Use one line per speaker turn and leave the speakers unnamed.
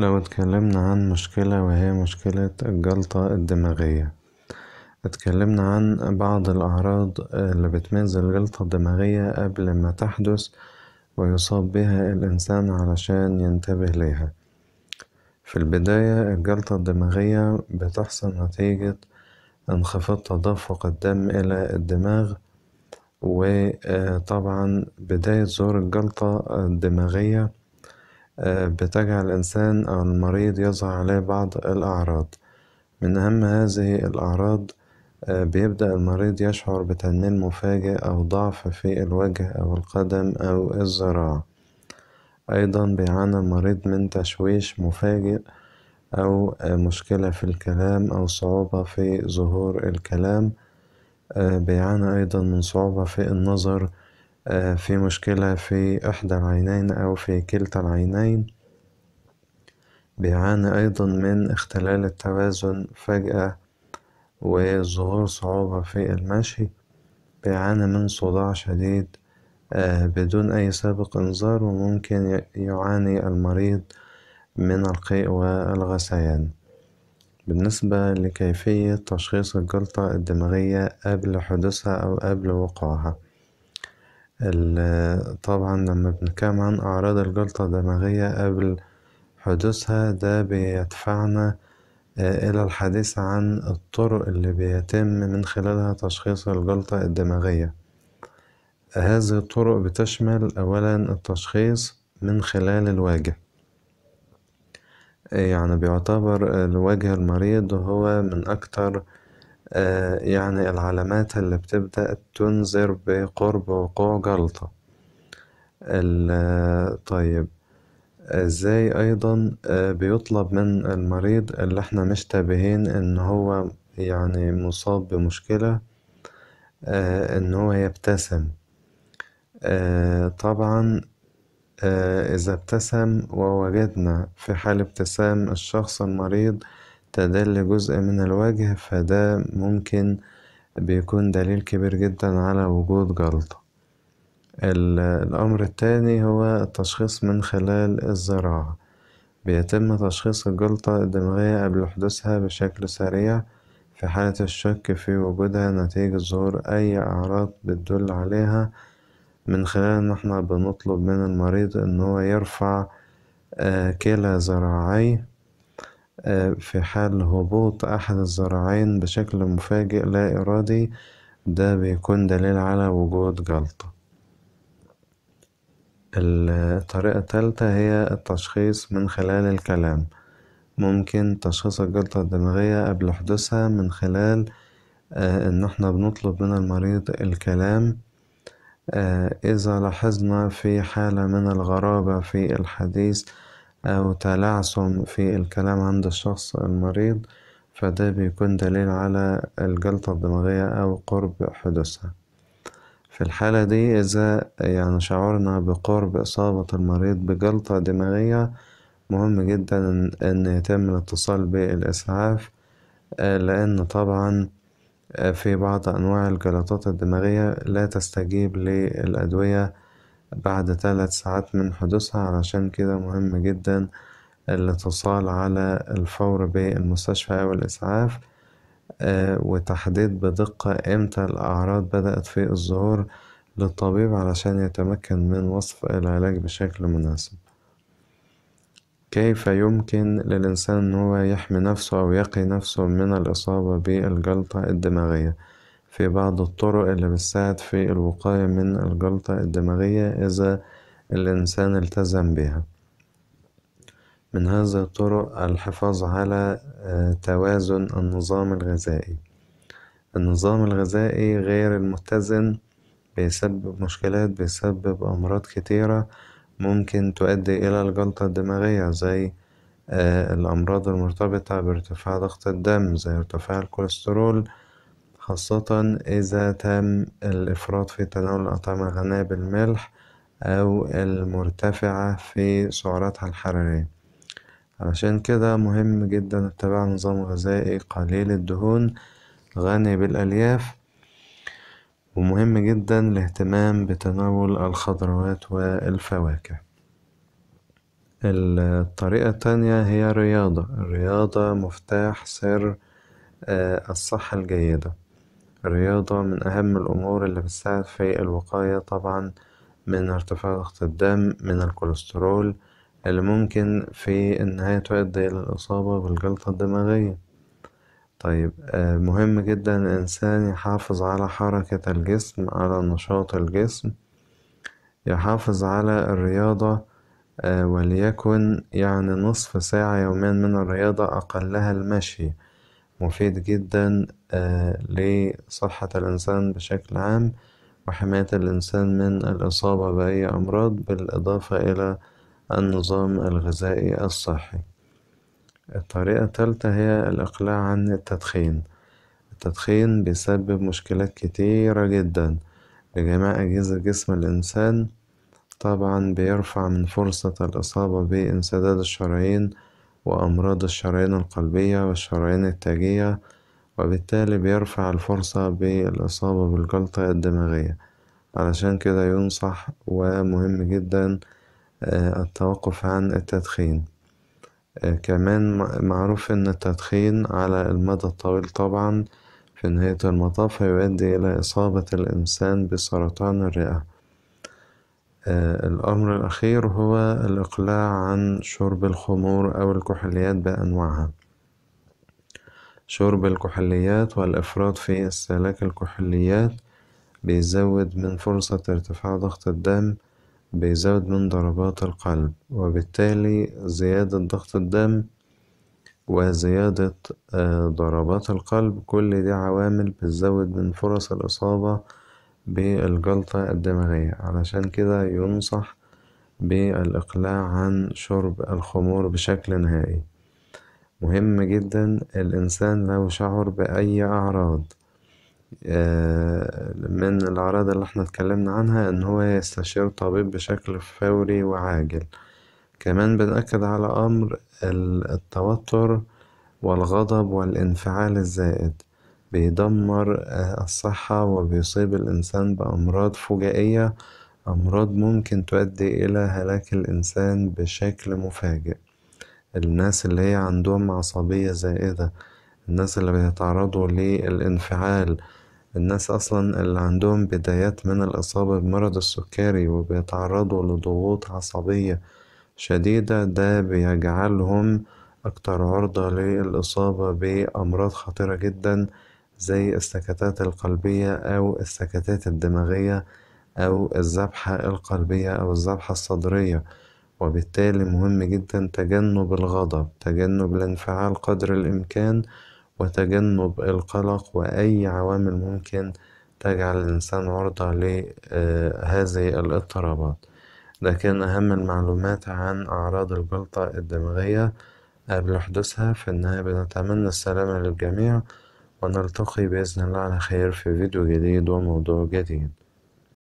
لو اتكلمنا عن مشكلة وهي مشكلة الجلطة الدماغية اتكلمنا عن بعض الأعراض اللي بتميز الجلطة الدماغية قبل ما تحدث ويصاب بها الإنسان علشان ينتبه ليها في البداية الجلطة الدماغية بتحصل نتيجة انخفاض تدفق الدم إلى الدماغ وطبعا بداية ظهور الجلطة الدماغية آه، بتجعل الإنسان أو المريض يظهر عليه بعض الأعراض من أهم هذه الأعراض آه، بيبدأ المريض يشعر بتنميل مفاجئ أو ضعف في الوجه أو القدم أو الذراع أيضا بيعاني المريض من تشويش مفاجئ أو آه، مشكلة في الكلام أو صعوبة في ظهور الكلام بيعاني أيضا من صعوبة في النظر آه، في مشكلة في إحدى العينين أو في كلتا العينين بيعاني أيضا من اختلال التوازن فجأة وظهور صعوبة في المشي بيعاني من صداع شديد آه، بدون أي سابق إنذار وممكن يعاني المريض من القيء والغثيان بالنسبة لكيفية تشخيص الجلطة الدماغية قبل حدوثها أو قبل وقوعها طبعا لما بنتكلم عن أعراض الجلطة الدماغية قبل حدوثها ده بيدفعنا آه، إلى الحديث عن الطرق اللي بيتم من خلالها تشخيص الجلطة الدماغية هذه الطرق بتشمل أولا التشخيص من خلال الواجه يعني بيعتبر الوجه المريض هو من أكتر آه، يعني العلامات اللي بتبدأ تنذر بقرب وقوع جلطة آه، طيب ازاي ايضا آه، بيطلب من المريض اللي احنا مشتبهين ان هو يعني مصاب بمشكلة ان هو يبتسم طبعا اذا ابتسم ووجدنا في حال ابتسام الشخص المريض تدل جزء من الوجه فده ممكن بيكون دليل كبير جدا على وجود جلطة الأمر التاني هو التشخيص من خلال الزراعة بيتم تشخيص الجلطة الدماغية قبل حدوثها بشكل سريع في حالة الشك في وجودها نتيجة ظهور أي أعراض بتدل عليها من خلال إن احنا بنطلب من المريض إن هو يرفع آه، كلى ذراعيه آه، في حال هبوط أحد الذراعين بشكل مفاجئ لا إرادي ده بيكون دليل على وجود جلطة الطريقة التالتة هي التشخيص من خلال الكلام ممكن تشخيص الجلطة الدماغية قبل حدوثها من خلال آه، إن احنا بنطلب من المريض الكلام آه، إذا لاحظنا في حالة من الغرابة في الحديث أو تلعثم في الكلام عند الشخص المريض فده بيكون دليل على الجلطة الدماغية أو قرب حدوثها في الحالة دي إذا يعني شعرنا بقرب إصابة المريض بجلطة دماغية مهم جدا إن يتم الاتصال بالإسعاف لأن طبعا في بعض أنواع الجلطات الدماغية لا تستجيب للأدوية. بعد ثلاث ساعات من حدوثها علشان كده مهم جدا الاتصال على الفور بالمستشفى أو الإسعاف آه، وتحديد بدقة إمتى الأعراض بدأت في الظهور للطبيب علشان يتمكن من وصف العلاج بشكل مناسب كيف يمكن للإنسان أن هو يحمي نفسه أو يقي نفسه من الإصابة بالجلطة الدماغية في بعض الطرق اللي بتساعد في الوقاية من الجلطة الدماغية إذا الإنسان التزم بها من هذه الطرق الحفاظ على آه، توازن النظام الغذائي النظام الغذائي غير المتزن بيسبب مشكلات بيسبب أمراض كتيرة ممكن تؤدي إلى الجلطة الدماغية زي آه، الأمراض المرتبطة بارتفاع ضغط الدم زي ارتفاع الكوليسترول خاصة إذا تم الإفراط في تناول الأطعمة الغنية بالملح أو المرتفعة في سعراتها الحرارية علشان كده مهم جدا اتباع نظام غذائي قليل الدهون غني بالألياف ومهم جدا الاهتمام بتناول الخضروات والفواكه الطريقة التانية هي الرياضة الرياضة مفتاح سر آه، الصحة الجيدة الرياضة من أهم الأمور اللي بتساعد في الوقاية طبعا من ارتفاع ضغط الدم من الكوليسترول اللي ممكن في النهاية تؤدي إلى الإصابة بالجلطة الدماغية طيب آه، مهم جدا الإنسان يحافظ على حركة الجسم على نشاط الجسم يحافظ على الرياضة آه، وليكن يعني نصف ساعة يوميا من الرياضة أقلها المشي مفيد جدا آه، لصحة الإنسان بشكل عام وحماية الإنسان من الإصابة بأي أمراض بالإضافة إلى النظام الغذائي الصحي الطريقة الثالثة هي الإقلاع عن التدخين التدخين بيسبب مشكلات كتيرة جدا لجميع أجهزة جسم الإنسان طبعا بيرفع من فرصة الإصابة بانسداد الشرايين وأمراض الشرايين القلبية والشرايين التاجية وبالتالي بيرفع الفرصة بالإصابة بالجلطة الدماغية علشان كده ينصح ومهم جدا آه، التوقف عن التدخين آه، كمان معروف ان التدخين على المدى الطويل طبعا في نهاية المطاف هيؤدي إلى إصابة الإنسان بسرطان الرئة آه، الأمر الأخير هو الإقلاع عن شرب الخمور أو الكحوليات بأنواعها شرب الكحوليات والإفراط في استهلاك الكحوليات بيزود من فرصة ارتفاع ضغط الدم بيزود من ضربات القلب وبالتالي زيادة ضغط الدم وزيادة آه، ضربات القلب كل دي عوامل بتزود من فرص الإصابة بالجلطة الدماغية علشان كده ينصح بالإقلاع عن شرب الخمور بشكل نهائي مهم جدا الإنسان لو شعر بأي أعراض آه، من الأعراض اللي احنا اتكلمنا عنها إن هو يستشير طبيب بشكل فوري وعاجل كمان بنأكد على أمر التوتر والغضب والإنفعال الزائد بيدمر آه، الصحة وبيصيب الإنسان بأمراض فجائية أمراض ممكن تؤدي إلى هلاك الإنسان بشكل مفاجئ الناس اللي هي عندهم عصبية زائدة الناس اللي بيتعرضوا للانفعال الناس أصلا اللي عندهم بدايات من الإصابة بمرض السكري وبيتعرضوا لضغوط عصبية شديدة ده بيجعلهم أكتر عرضة للإصابة بأمراض خطيرة جدا زي السكتات القلبية أو السكتات الدماغية أو الذبحة القلبية أو الذبحة الصدرية وبالتالي مهم جدا تجنب الغضب تجنب الانفعال قدر الإمكان وتجنب القلق وأي عوامل ممكن تجعل الإنسان عرضة لهذه الاضطرابات ده كان أهم المعلومات عن أعراض الجلطة الدماغية قبل حدوثها فإنها بنتمنى السلامة للجميع ونلتقي بإذن الله على خير في فيديو جديد وموضوع جديد